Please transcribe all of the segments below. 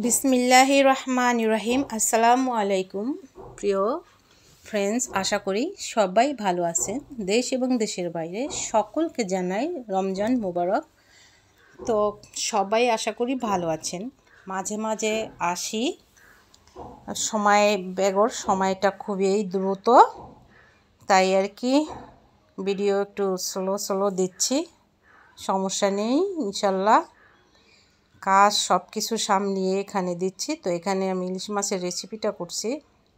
বিসমিল্লাহ রহমান ইরাহিম আসসালামু আলাইকুম প্রিয় ফ্রেন্ডস আশা করি সবাই ভালো আছেন দেশ এবং দেশের বাইরে সকলকে জানাই রমজান মুবারক তো সবাই আশা করি ভালো আছেন মাঝে মাঝে আসি সময় বেগর সময়টা খুবই দ্রুত তাই আর কি ভিডিও একটু স্লো স্লো দিচ্ছি সমস্যা নেই ইনশাল্লাহ কাজ সব কিছু সামলিয়ে এখানে দিচ্ছি তো এখানে আমি ইলিশ মাছের রেসিপিটা করছি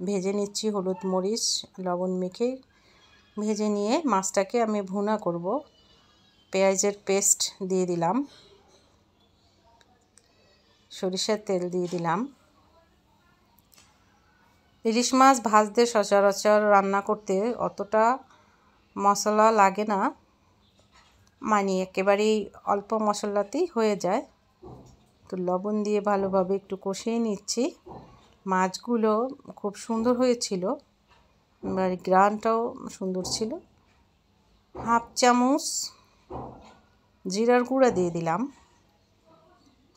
ভেজে নিচ্ছি হলুদ মরিচ লবণ মেখে ভেজে নিয়ে মাছটাকে আমি ভুনা করব পেঁয়াজের পেস্ট দিয়ে দিলাম সরিষার তেল দিয়ে দিলাম ইলিশ মাছ ভাজতে সচরাচর রান্না করতে অতটা মশলা লাগে না মানে একেবারেই অল্প মশলাতেই হয়ে যায় একটু লবণ দিয়ে ভালোভাবে একটু কষিয়ে নিচ্ছি মাছগুলো খুব সুন্দর হয়েছিল এবার গ্রানটাও সুন্দর ছিল হাফ চামচ জিরার গুঁড়া দিয়ে দিলাম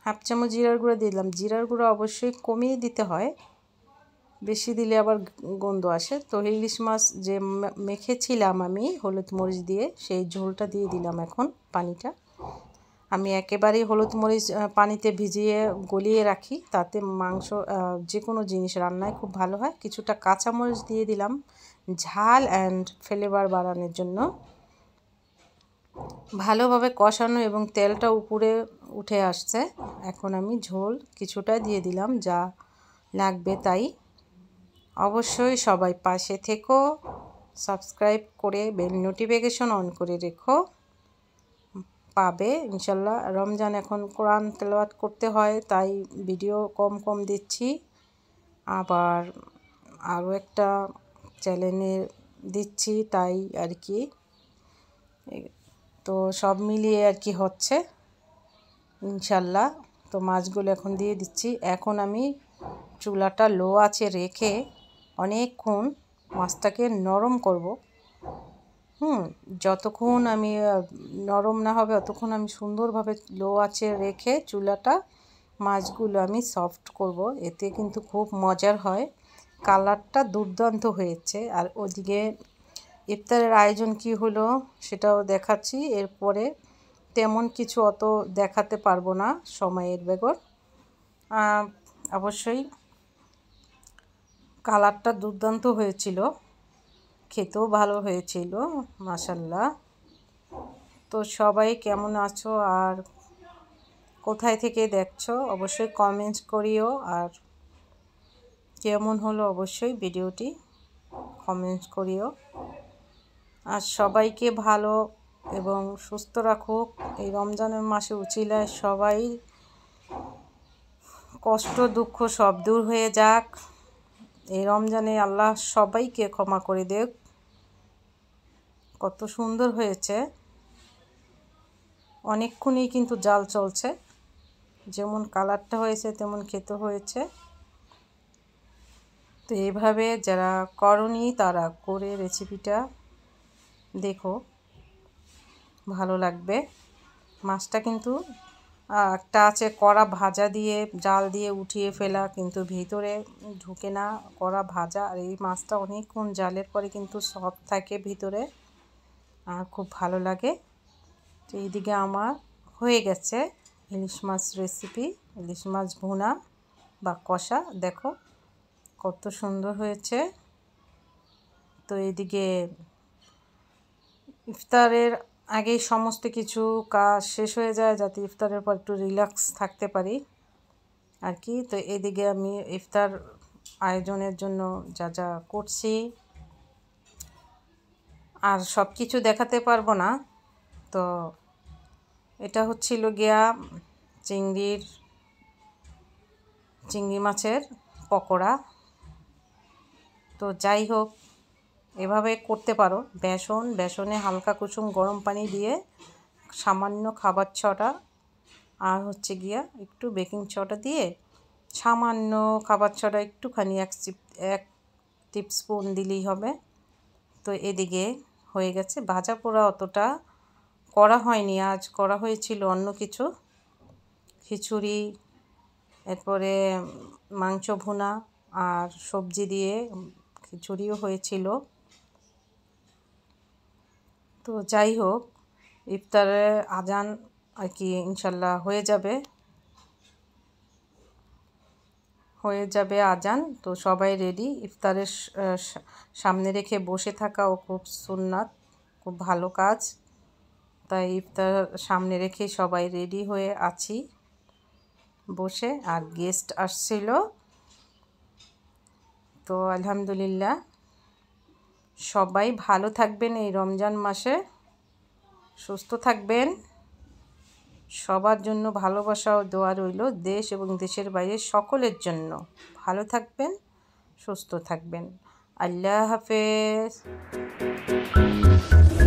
হাফ চামচ জিরার গুঁড়া দিয়ে দিলাম জিরার গুঁড়া অবশ্যই কমিয়ে দিতে হয় বেশি দিলে আবার গন্ধ আসে তো ইলিশ মাছ যে মেখেছিলাম আমি হলুদ মরিচ দিয়ে সেই ঝোলটা দিয়ে দিলাম এখন পানিটা আমি একেবারেই হলুদ মরিচ পানিতে ভিজিয়ে গলিয়ে রাখি তাতে মাংস যে কোনো জিনিস রান্নায় খুব ভালো হয় কিছুটা কাঁচামরিচ দিয়ে দিলাম ঝাল অ্যান্ড ফ্লেভার বাড়ানোর জন্য ভালোভাবে কষানো এবং তেলটা উপরে উঠে আসছে এখন আমি ঝোল কিছুটা দিয়ে দিলাম যা লাগবে তাই অবশ্যই সবাই পাশে থেকো সাবস্ক্রাইব করে বেল নোটিফিকেশন অন করে রেখো পাবে ইনশাল্লাহ রমজান এখন কোরআন তেলওয়াত করতে হয় তাই ভিডিও কম কম দিচ্ছি আবার আরও একটা চ্যানেলে দিচ্ছি তাই আর কি তো সব মিলিয়ে আর কি হচ্ছে ইনশাল্লাহ তো মাছগুলো এখন দিয়ে দিচ্ছি এখন আমি চুলাটা লো আছে রেখে অনেকক্ষণ মাছটাকে নরম করব হুম যতক্ষণ আমি নরম না হবে অতক্ষণ আমি সুন্দরভাবে লো আঁচে রেখে চুলাটা মাছগুলো আমি সফট করব এতে কিন্তু খুব মজার হয় কালারটা দুর্দান্ত হয়েছে আর ওদিকে ইফতারের আয়োজন কি হলো সেটাও দেখাচ্ছি এরপরে তেমন কিছু অত দেখাতে পারবো না সময়ের বেগর অবশ্যই কালারটা দুর্দান্ত হয়েছিল খেতেও ভালো হয়েছিল মাসাল্লাহ তো সবাই কেমন আছো আর কোথায় থেকে দেখছো অবশ্যই কমেন্টস করিও আর কেমন হলো অবশ্যই ভিডিওটি কমেন্টস করিও আর সবাইকে ভালো এবং সুস্থ রাখুক এই রমজানের মাসে উচিলায় সবাই কষ্ট দুঃখ সব দূর হয়ে যাক এই রমজানে আল্লাহ সবাইকে ক্ষমা করে দেখ কত সুন্দর হয়েছে অনেকক্ষণই কিন্তু জাল চলছে যেমন কালারটা হয়েছে তেমন খেতে হয়েছে তো এইভাবে যারা করনি তারা করে রেসিপিটা দেখো ভালো লাগবে মাছটা কিন্তু একটা আছে কড়া ভাজা দিয়ে জাল দিয়ে উঠিয়ে ফেলা কিন্তু ভিতরে ঢুকে না কড়া ভাজা আর এই মাছটা অনেকক্ষণ জালের পরে কিন্তু সফট থাকে ভিতরে আর খুব ভালো লাগে তো এইদিকে আমার হয়ে গেছে ইলিশ মাছ রেসিপি ইলিশ মাছ ভুনা বা কষা দেখো কত সুন্দর হয়েছে তো এদিকে ইফতারের আগেই সমস্ত কিছু কাজ শেষ হয়ে যায় যাতে ইফতারের পর একটু রিল্যাক্স থাকতে পারি আর কি তো এদিকে আমি ইফতার আয়োজনের জন্য যা যা করছি আর সব কিছু দেখাতে পারবো না তো এটা হচ্ছিল গিয়া চিংড়ির চিংড়ি মাছের পকোড়া তো যাই হোক এভাবে করতে পারো বেসন বেসনে হালকা কুসুম গরম পানি দিয়ে সামান্য খাবার ছটা আর হচ্ছে গিয়া একটু বেকিং ছটা দিয়ে সামান্য খাবার ছটা একটুখানি এক চিপ এক টিপস্পুন দিলেই হবে তো এদিকে হয়ে গেছে ভাজা পোড়া অতটা করা হয়নি আজ করা হয়েছিল অন্য কিছু খিচুড়ি এরপরে মাংস ভুনা আর সবজি দিয়ে খিচুড়িও হয়েছিল তো যাই হোক ইফতারে আজান আর কি ইনশাল্লাহ হয়ে যাবে হয়ে যাবে আজান তো সবাই রেডি ইফতারের সামনে রেখে বসে থাকাও খুব সুন্নাত খুব ভালো কাজ তাই ইফতার সামনে রেখে সবাই রেডি হয়ে আছি বসে আর গেস্ট আসছিল তো আলহামদুলিল্লাহ সবাই ভালো থাকবেন এই রমজান মাসে সুস্থ থাকবেন সবার জন্য ভালোবাসা ও দোয়া রইল দেশ এবং দেশের বাইরে সকলের জন্য ভালো থাকবেন সুস্থ থাকবেন আল্লাহ হাফেজ